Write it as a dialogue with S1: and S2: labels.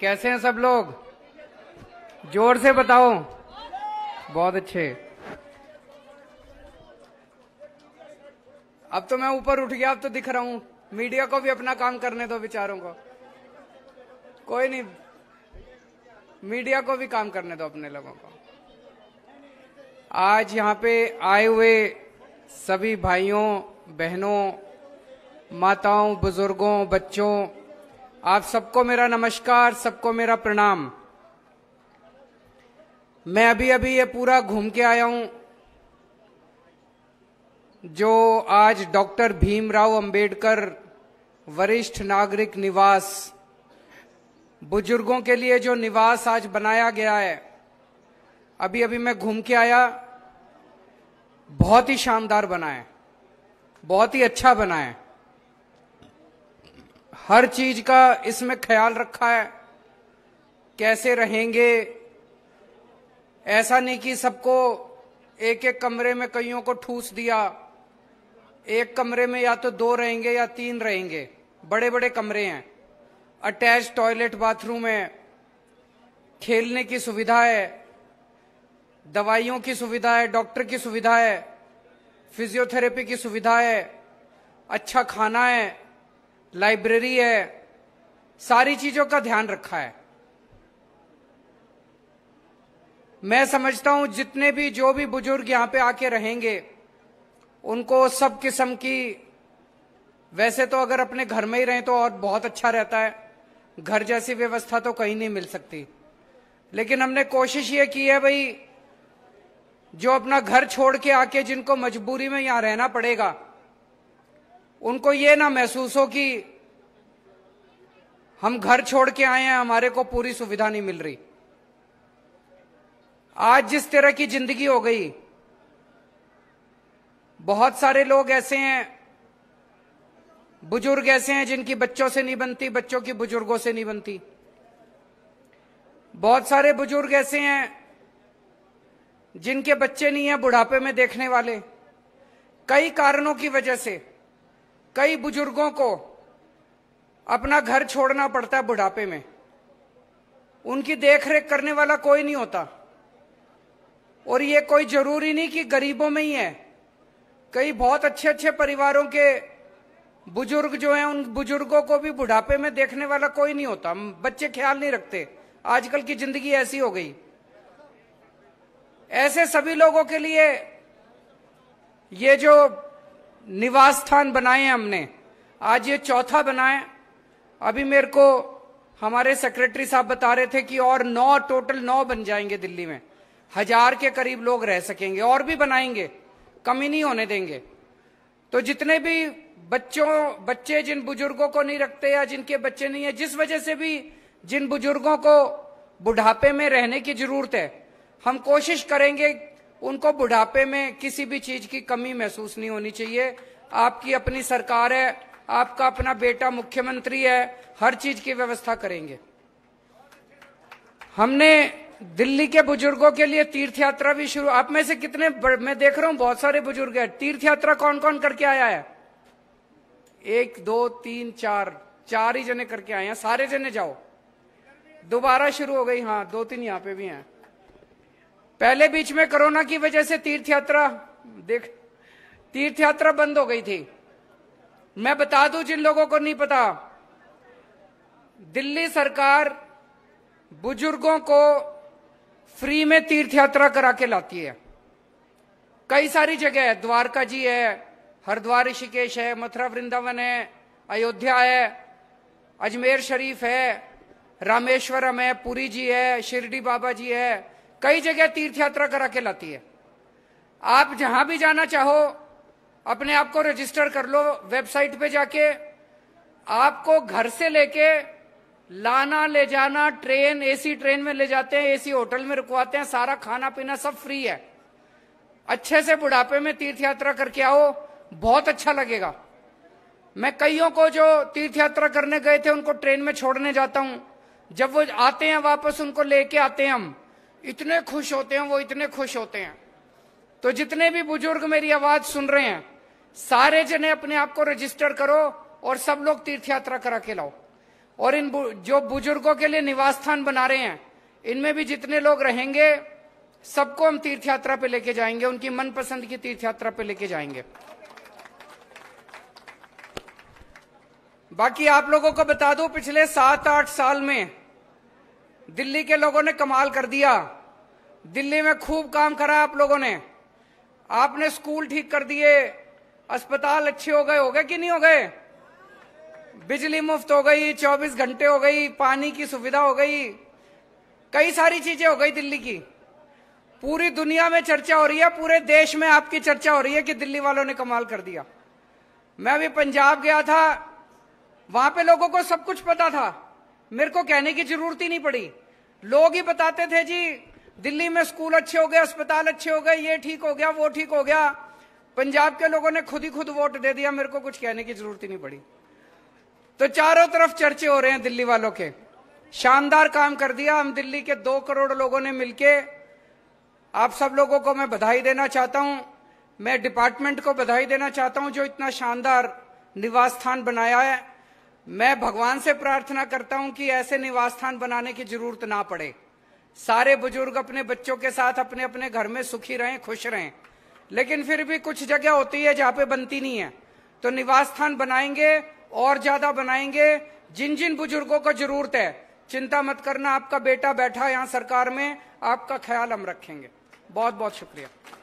S1: कैसे हैं सब लोग जोर से बताओ बहुत अच्छे अब तो मैं ऊपर उठ गया अब तो दिख रहा हूं मीडिया को भी अपना काम करने दो विचारों को कोई नहीं मीडिया को भी काम करने दो अपने लोगों को आज यहाँ पे आए हुए सभी भाइयों बहनों माताओं बुजुर्गों बच्चों आप सबको मेरा नमस्कार सबको मेरा प्रणाम मैं अभी अभी ये पूरा घूम के आया हूं जो आज डॉक्टर भीमराव अंबेडकर वरिष्ठ नागरिक निवास बुजुर्गों के लिए जो निवास आज बनाया गया है अभी अभी मैं घूम के आया बहुत ही शानदार बना है बहुत ही अच्छा बना है हर चीज का इसमें ख्याल रखा है कैसे रहेंगे ऐसा नहीं कि सबको एक एक कमरे में कईयों को ठूस दिया एक कमरे में या तो दो रहेंगे या तीन रहेंगे बड़े बड़े कमरे हैं अटैच टॉयलेट बाथरूम है खेलने की सुविधा है दवाइयों की सुविधा है डॉक्टर की सुविधा है फिजियोथेरेपी की सुविधा है अच्छा खाना है लाइब्रेरी है सारी चीजों का ध्यान रखा है मैं समझता हूं जितने भी जो भी बुजुर्ग यहां पे आके रहेंगे उनको सब किस्म की वैसे तो अगर अपने घर में ही रहें तो और बहुत अच्छा रहता है घर जैसी व्यवस्था तो कहीं नहीं मिल सकती लेकिन हमने कोशिश ये की है भाई जो अपना घर छोड़ के आके जिनको मजबूरी में यहां रहना पड़ेगा उनको ये ना महसूस हो कि हम घर छोड़ के आए हैं हमारे को पूरी सुविधा नहीं मिल रही आज जिस तरह की जिंदगी हो गई बहुत सारे लोग ऐसे हैं बुजुर्ग ऐसे हैं जिनकी बच्चों से नहीं बनती बच्चों की बुजुर्गों से नहीं बनती बहुत सारे बुजुर्ग ऐसे हैं जिनके बच्चे नहीं हैं बुढ़ापे में देखने वाले कई कारणों की वजह से कई बुजुर्गों को अपना घर छोड़ना पड़ता है बुढ़ापे में उनकी देखरेख करने वाला कोई नहीं होता और ये कोई जरूरी नहीं कि गरीबों में ही है कई बहुत अच्छे अच्छे परिवारों के बुजुर्ग जो हैं उन बुजुर्गों को भी बुढ़ापे में देखने वाला कोई नहीं होता बच्चे ख्याल नहीं रखते आजकल की जिंदगी ऐसी हो गई ऐसे सभी लोगों के लिए ये जो निवास स्थान बनाए हमने आज ये चौथा बनाए अभी मेरे को हमारे सेक्रेटरी साहब बता रहे थे कि और नौ टोटल नौ बन जाएंगे दिल्ली में हजार के करीब लोग रह सकेंगे और भी बनाएंगे कमी नहीं होने देंगे तो जितने भी बच्चों बच्चे जिन बुजुर्गों को नहीं रखते या जिनके बच्चे नहीं है जिस वजह से भी जिन बुजुर्गों को बुढ़ापे में रहने की जरूरत है हम कोशिश करेंगे उनको बुढ़ापे में किसी भी चीज की कमी महसूस नहीं होनी चाहिए आपकी अपनी सरकार है आपका अपना बेटा मुख्यमंत्री है हर चीज की व्यवस्था करेंगे हमने दिल्ली के बुजुर्गों के लिए तीर्थ यात्रा भी शुरू आप में से कितने मैं देख रहा हूं बहुत सारे बुजुर्ग हैं तीर्थ यात्रा कौन कौन करके आया है एक दो तीन चार चार ही जने करके आए हैं सारे जने जाओ दोबारा शुरू हो गई हाँ दो तीन यहां पे भी हैं पहले बीच में कोरोना की वजह से तीर्थ यात्रा देख तीर्थ यात्रा बंद हो गई थी मैं बता दूं जिन लोगों को नहीं पता दिल्ली सरकार बुजुर्गों को फ्री में तीर्थ यात्रा करा के लाती है कई सारी जगह है द्वारका जी है हरिद्वार ऋषिकेश है मथुरा वृंदावन है अयोध्या है अजमेर शरीफ है रामेश्वरम है पुरी जी है शिरडी बाबा जी है कई जगह तीर्थ यात्रा करा के लाती है आप जहां भी जाना चाहो अपने आप को रजिस्टर कर लो वेबसाइट पे जाके आपको घर से लेके लाना ले जाना ट्रेन एसी ट्रेन में ले जाते हैं एसी होटल में रुकवाते हैं सारा खाना पीना सब फ्री है अच्छे से बुढ़ापे में तीर्थ यात्रा करके आओ बहुत अच्छा लगेगा मैं कईयों को जो तीर्थ यात्रा करने गए थे उनको ट्रेन में छोड़ने जाता हूं जब वो आते हैं वापस उनको लेके आते हैं हम इतने खुश होते हैं वो इतने खुश होते हैं तो जितने भी बुजुर्ग मेरी आवाज सुन रहे हैं सारे जने अपने आप को रजिस्टर करो और सब लोग तीर्थ यात्रा करा के लाओ और इन बु, जो बुजुर्गों के लिए निवास स्थान बना रहे हैं इनमें भी जितने लोग रहेंगे सबको हम तीर्थ यात्रा पे लेके जाएंगे उनकी मनपसंद की तीर्थ यात्रा पे लेके जाएंगे बाकी आप लोगों को बता दो पिछले सात आठ साल में दिल्ली के लोगों ने कमाल कर दिया दिल्ली में खूब काम करा आप लोगों ने आपने स्कूल ठीक कर दिए अस्पताल अच्छे हो गए हो गए कि नहीं हो गए बिजली मुफ्त हो गई 24 घंटे हो गई पानी की सुविधा हो गई कई सारी चीजें हो गई दिल्ली की पूरी दुनिया में चर्चा हो रही है पूरे देश में आपकी चर्चा हो रही है कि दिल्ली वालों ने कमाल कर दिया मैं अभी पंजाब गया था वहां पे लोगों को सब कुछ पता था मेरे को कहने की जरूरत ही नहीं पड़ी लोग ही बताते थे जी दिल्ली में स्कूल अच्छे हो गए अस्पताल अच्छे हो गए ये ठीक हो गया वो ठीक हो गया पंजाब के लोगों ने खुद ही खुद वोट दे दिया मेरे को कुछ कहने की जरूरत ही नहीं पड़ी तो चारों तरफ चर्चे हो रहे हैं दिल्ली वालों के शानदार काम कर दिया हम दिल्ली के दो करोड़ लोगों ने मिलके आप सब लोगों को मैं बधाई देना चाहता हूं मैं डिपार्टमेंट को बधाई देना चाहता हूं जो इतना शानदार निवास स्थान बनाया है मैं भगवान से प्रार्थना करता हूं कि ऐसे निवास स्थान बनाने की जरूरत ना पड़े सारे बुजुर्ग अपने बच्चों के साथ अपने अपने घर में सुखी रहें खुश रहें लेकिन फिर भी कुछ जगह होती है जहां पे बनती नहीं है तो निवास स्थान बनाएंगे और ज्यादा बनाएंगे जिन जिन बुजुर्गों को जरूरत है चिंता मत करना आपका बेटा बैठा यहाँ सरकार में आपका ख्याल हम रखेंगे बहुत बहुत शुक्रिया